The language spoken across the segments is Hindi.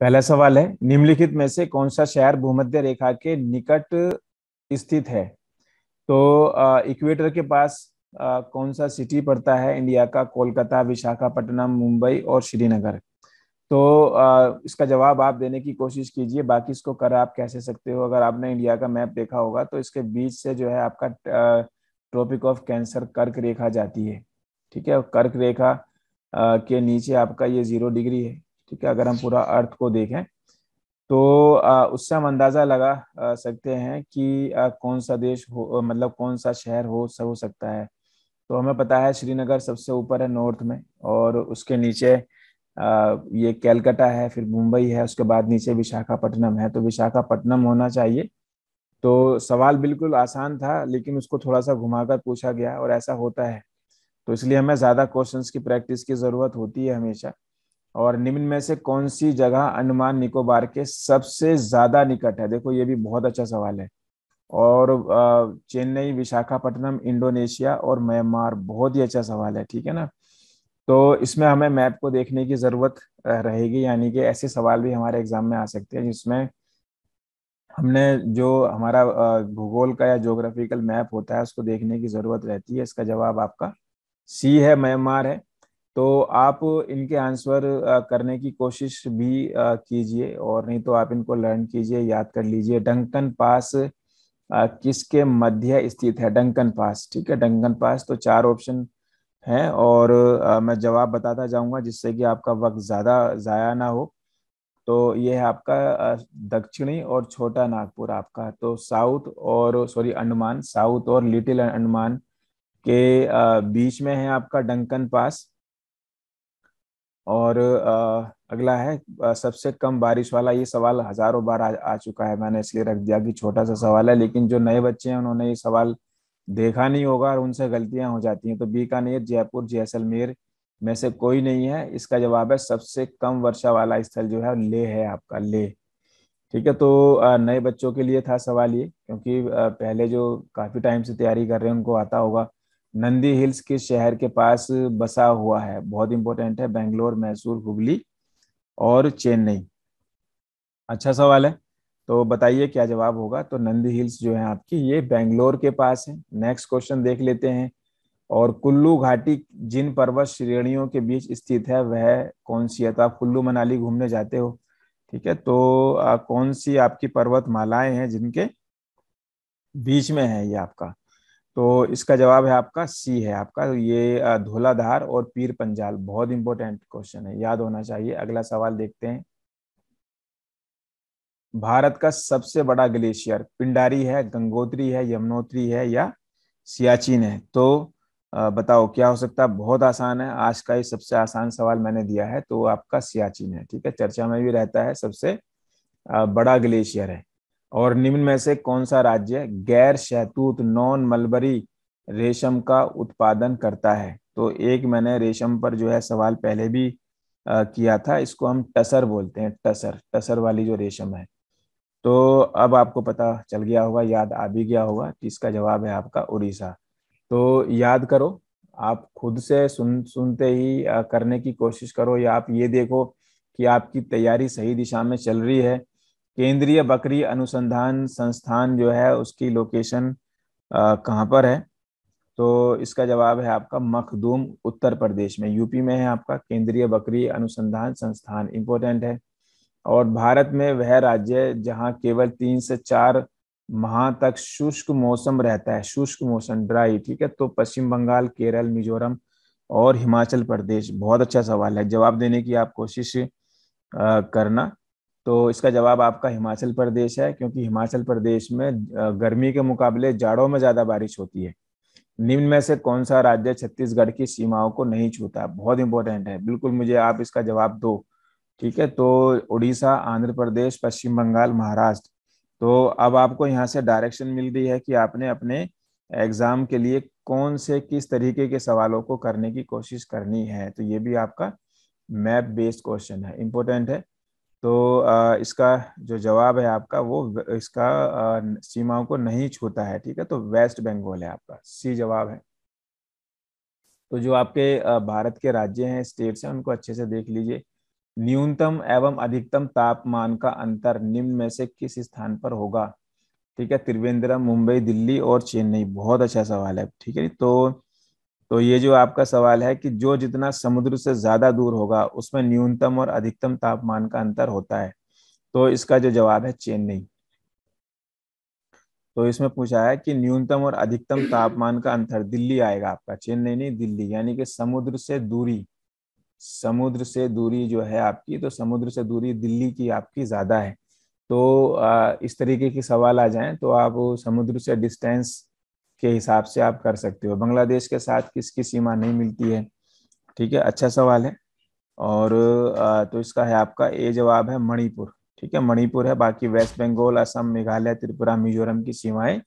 पहला सवाल है निम्नलिखित में से कौन सा शहर भूमध्य रेखा के निकट स्थित है तो इक्वेटर के पास आ, कौन सा सिटी पड़ता है इंडिया का कोलकाता विशाखापट्टनम मुंबई और श्रीनगर तो आ, इसका जवाब आप देने की कोशिश कीजिए बाकी इसको कर आप कह सकते हो अगर आपने इंडिया का मैप देखा होगा तो इसके बीच से जो है आपका ट्रॉपिक ऑफ कैंसर कर्क रेखा जाती है ठीक है कर्क रेखा आ, के नीचे आपका ये जीरो डिग्री है ठीक है अगर हम पूरा अर्थ को देखें तो उससे हम अंदाजा लगा सकते हैं कि कौन सा देश हो मतलब कौन सा शहर हो सब हो सकता है तो हमें पता है श्रीनगर सबसे ऊपर है नॉर्थ में और उसके नीचे ये कैलकटा है फिर मुंबई है उसके बाद नीचे विशाखापट्टनम है तो विशाखापट्टनम होना चाहिए तो सवाल बिल्कुल आसान था लेकिन उसको थोड़ा सा घुमाकर पूछा गया और ऐसा होता है तो इसलिए हमें ज़्यादा क्वेश्चंस की प्रैक्टिस की ज़रूरत होती है हमेशा और निम्न में से कौन सी जगह अंडमान निकोबार के सबसे ज्यादा निकट है देखो ये भी बहुत अच्छा सवाल है और चेन्नई विशाखापट्टनम इंडोनेशिया और म्यांमार बहुत ही अच्छा सवाल है ठीक है ना तो इसमें हमें मैप को देखने की जरूरत रहेगी यानी कि ऐसे सवाल भी हमारे एग्जाम में आ सकते हैं जिसमें हमने जो हमारा भूगोल का या जोग्राफिकल मैप होता है उसको देखने की जरूरत रहती है इसका जवाब आपका सी है म्यांमार है तो आप इनके आंसर करने की कोशिश भी कीजिए और नहीं तो आप इनको लर्न कीजिए याद कर लीजिए डंकन पास किसके मध्य स्थित है डंकन पास ठीक है डंकन पास तो चार ऑप्शन हैं और मैं जवाब बताता जाऊंगा जिससे कि आपका वक्त ज़्यादा ज़ाया ना हो तो ये है आपका दक्षिणी और छोटा नागपुर आपका तो साउथ और सॉरी अंडमान साउथ और लिटिल अंडमान के बीच में है आपका डंकन पास और आ, अगला है सबसे कम बारिश वाला ये सवाल हजारों बार आ, आ चुका है मैंने इसलिए रख दिया कि छोटा सा सवाल है लेकिन जो नए बच्चे हैं उन्होंने ये सवाल देखा नहीं होगा और उनसे गलतियां हो जाती हैं तो बीकानेर जयपुर जैसलमेर में से कोई नहीं है इसका जवाब है सबसे कम वर्षा वाला स्थल जो है ले है आपका ले ठीक है तो नए बच्चों के लिए था सवाल ये क्योंकि पहले जो काफी टाइम से तैयारी कर रहे हैं उनको आता होगा नंदी हिल्स के शहर के पास बसा हुआ है बहुत इंपॉर्टेंट है बेंगलोर मैसूर हुगली और चेन्नई अच्छा सवाल है तो बताइए क्या जवाब होगा तो नंदी हिल्स जो है आपकी ये बेंगलोर के पास है नेक्स्ट क्वेश्चन देख लेते हैं और कुल्लू घाटी जिन पर्वत श्रेणियों के बीच स्थित है वह कौन सी है तो आप कुल्लू मनाली घूमने जाते हो ठीक है तो आ, कौन सी आपकी पर्वत मालाएं हैं जिनके बीच में है ये आपका तो इसका जवाब है आपका सी है आपका ये धोलाधार और पीर पंजाल बहुत इंपॉर्टेंट क्वेश्चन है याद होना चाहिए अगला सवाल देखते हैं भारत का सबसे बड़ा ग्लेशियर पिंडारी है गंगोत्री है यमुनोत्री है या सियाचिन है तो बताओ क्या हो सकता है बहुत आसान है आज का ये सबसे आसान सवाल मैंने दिया है तो आपका सियाचिन है ठीक है चर्चा में भी रहता है सबसे बड़ा ग्लेशियर है और निम्न में से कौन सा राज्य गैर शहतूत नॉन मलबरी रेशम का उत्पादन करता है तो एक मैंने रेशम पर जो है सवाल पहले भी आ, किया था इसको हम टसर बोलते हैं टसर टसर वाली जो रेशम है तो अब आपको पता चल गया होगा याद आ भी गया होगा इसका जवाब है आपका उड़ीसा तो याद करो आप खुद से सुन सुनते ही करने की कोशिश करो या आप ये देखो कि आपकी तैयारी सही दिशा में चल रही है केंद्रीय बकरी अनुसंधान संस्थान जो है उसकी लोकेशन कहाँ पर है तो इसका जवाब है आपका मखदूम उत्तर प्रदेश में यूपी में है आपका केंद्रीय बकरी अनुसंधान संस्थान इम्पोर्टेंट है और भारत में वह राज्य जहाँ केवल तीन से चार माह तक शुष्क मौसम रहता है शुष्क मौसम ड्राई ठीक है तो पश्चिम बंगाल केरल मिजोरम और हिमाचल प्रदेश बहुत अच्छा सवाल है जवाब देने की आप कोशिश करना तो इसका जवाब आपका हिमाचल प्रदेश है क्योंकि हिमाचल प्रदेश में गर्मी के मुकाबले जाड़ों में ज्यादा बारिश होती है निम्न में से कौन सा राज्य छत्तीसगढ़ की सीमाओं को नहीं छूता बहुत इंपॉर्टेंट है बिल्कुल मुझे आप इसका जवाब दो ठीक है तो उड़ीसा आंध्र प्रदेश पश्चिम बंगाल महाराष्ट्र तो अब आपको यहाँ से डायरेक्शन मिल रही है कि आपने अपने एग्जाम के लिए कौन से किस तरीके के सवालों को करने की कोशिश करनी है तो ये भी आपका मैप बेस्ड क्वेश्चन है इंपॉर्टेंट है तो इसका जो जवाब है आपका वो इसका सीमाओं को नहीं छूता है ठीक है तो वेस्ट बंगाल है आपका सी जवाब है तो जो आपके भारत के राज्य हैं स्टेट्स हैं उनको अच्छे से देख लीजिए न्यूनतम एवं अधिकतम तापमान का अंतर निम्न में से किस स्थान पर होगा ठीक है त्रिवेंद्रम मुंबई दिल्ली और चेन्नई बहुत अच्छा सवाल है ठीक है तो तो ये जो आपका सवाल है कि जो जितना समुद्र से ज्यादा दूर होगा उसमें न्यूनतम और अधिकतम तापमान का अंतर होता है तो इसका जो जवाब है चेन्नई तो इसमें पूछा है कि न्यूनतम और अधिकतम तापमान का अंतर दिल्ली आएगा आपका चेन्नई नहीं दिल्ली यानी कि समुद्र से दूरी समुद्र से दूरी जो है आपकी तो समुद्र से दूरी दिल्ली की आपकी ज्यादा है तो इस तरीके के सवाल आ जाएं तो आप समुद्र से डिस्टेंस के हिसाब से आप कर सकते हो बांग्लादेश के साथ किसकी सीमा नहीं मिलती है ठीक है अच्छा सवाल है और तो इसका है आपका ए जवाब है मणिपुर ठीक है मणिपुर है बाकी वेस्ट बंगाल असम मेघालय त्रिपुरा मिजोरम की सीमाएं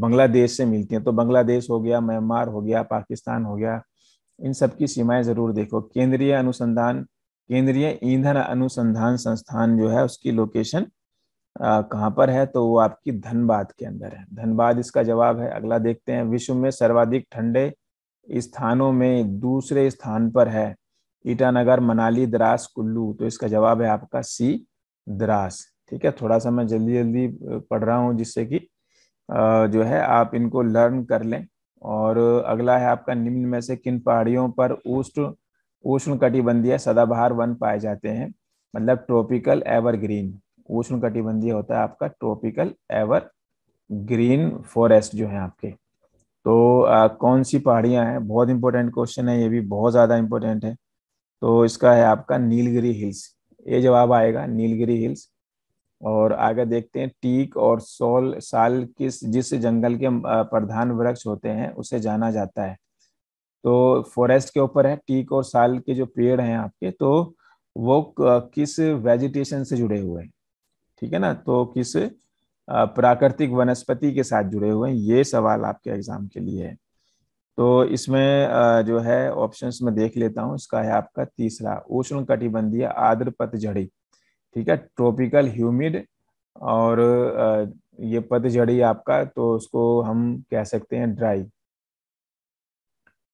बांग्लादेश से मिलती हैं तो बांग्लादेश हो गया म्यांमार हो गया पाकिस्तान हो गया इन सब की सीमाएं जरूर देखो केंद्रीय अनुसंधान केंद्रीय ईंधन अनुसंधान संस्थान जो है उसकी लोकेशन कहाँ पर है तो वो आपकी धनबाद के अंदर है धनबाद इसका जवाब है अगला देखते हैं विश्व में सर्वाधिक ठंडे स्थानों में दूसरे स्थान पर है ईटानगर मनाली द्रास कुल्लू तो इसका जवाब है आपका सी द्रास ठीक है थोड़ा सा मैं जल्दी जल्दी पढ़ रहा हूँ जिससे कि जो है आप इनको लर्न कर लें और अगला है आपका निम्न में से किन पहाड़ियों पर उष्ण उष्ण कटिबंधीय सदाबहार वन पाए जाते हैं मतलब ट्रॉपिकल एवरग्रीन उष्ण कटिबंधीय होता है आपका ट्रॉपिकल एवर ग्रीन फॉरेस्ट जो है आपके तो आ, कौन सी पहाड़ियां हैं बहुत इंपॉर्टेंट क्वेश्चन है ये भी बहुत ज़्यादा इंपॉर्टेंट है तो इसका है आपका नीलगिरी हिल्स ये जवाब आएगा नीलगिरी हिल्स और आगे देखते हैं टीक और सोल साल किस जिस जंगल के प्रधान वृक्ष होते हैं उसे जाना जाता है तो फॉरेस्ट के ऊपर है टीक और साल के जो पेड़ हैं आपके तो वो किस वेजिटेशन से जुड़े हुए हैं ठीक है ना तो किस प्राकृतिक वनस्पति के साथ जुड़े हुए हैं ये सवाल आपके एग्जाम के लिए है तो इसमें जो है ऑप्शन में देख लेता हूँ इसका है आपका तीसरा उष्ण कटिबंधीय आद्र पतझड़ी ठीक है ट्रॉपिकल ह्यूमिड और ये पतझड़ी आपका तो उसको हम कह सकते हैं ड्राई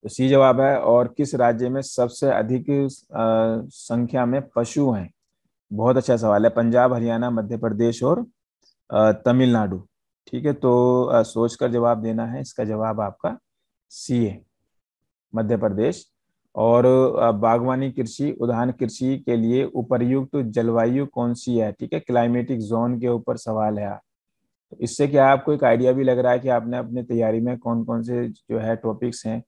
तो सी जवाब है और किस राज्य में सबसे अधिक संख्या में पशु हैं बहुत अच्छा सवाल है पंजाब हरियाणा मध्य प्रदेश और तमिलनाडु ठीक है तो सोचकर सोच कर जवाब देना है इसका जवाब आपका सी है मध्य प्रदेश और बागवानी कृषि उदाहरण कृषि के लिए उपरयुक्त तो जलवायु कौन सी है ठीक है क्लाइमेटिक जोन के ऊपर सवाल है तो इससे क्या आपको एक आइडिया भी लग रहा है कि आपने अपनी तैयारी में कौन कौन से जो है टॉपिक्स हैं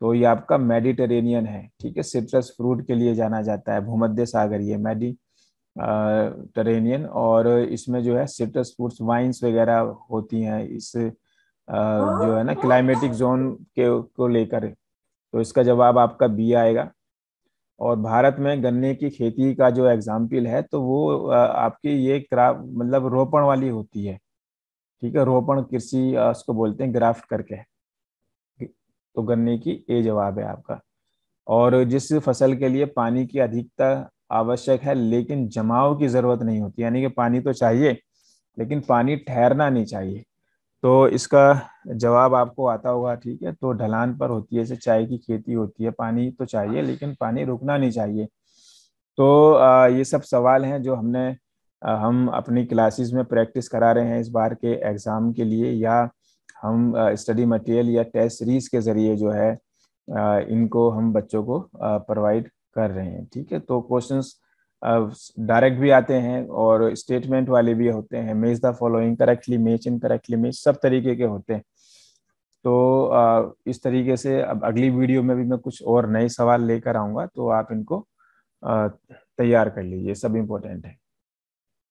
तो ये आपका मेडिटेरेनियन है ठीक है सिट्रस फ्रूट के लिए जाना जाता है भूमध्य सागरीय मेडी टेरेनियन और इसमें जो है सिट्रस फ्रूट्स वाइन्स वगैरह होती हैं इस जो है ना क्लाइमेटिक हाँ। जोन के को लेकर तो इसका जवाब आपका बी आएगा और भारत में गन्ने की खेती का जो एग्जाम्पल है तो वो आपकी ये क्राफ मतलब रोपण वाली होती है ठीक है रोपण कृषि उसको बोलते हैं ग्राफ्ट करके तो गन्ने की ए जवाब है आपका और जिस फसल के लिए पानी की अधिकता आवश्यक है लेकिन जमाव की जरूरत नहीं होती यानी कि पानी तो चाहिए लेकिन पानी ठहरना नहीं चाहिए तो इसका जवाब आपको आता होगा ठीक है तो ढलान पर होती है जैसे चाय की खेती होती है पानी तो चाहिए लेकिन पानी रुकना नहीं चाहिए तो आ, ये सब सवाल हैं जो हमने आ, हम अपनी क्लासेस में प्रैक्टिस करा रहे हैं इस बार के एग्ज़ाम के लिए या हम स्टडी मटेरियल या टेस्ट सीरीज के ज़रिए जो है आ, इनको हम बच्चों को प्रोवाइड कर रहे हैं ठीक है तो क्वेश्चन डायरेक्ट uh, भी आते हैं और स्टेटमेंट वाले भी होते हैं match the following correctly match in correctly match सब तरीके के होते हैं तो uh, इस तरीके से अब अगली वीडियो में भी मैं कुछ और नए सवाल लेकर आऊंगा तो आप इनको uh, तैयार कर लीजिए सब इम्पोर्टेंट है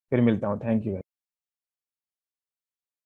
फिर मिलता हूँ थैंक यू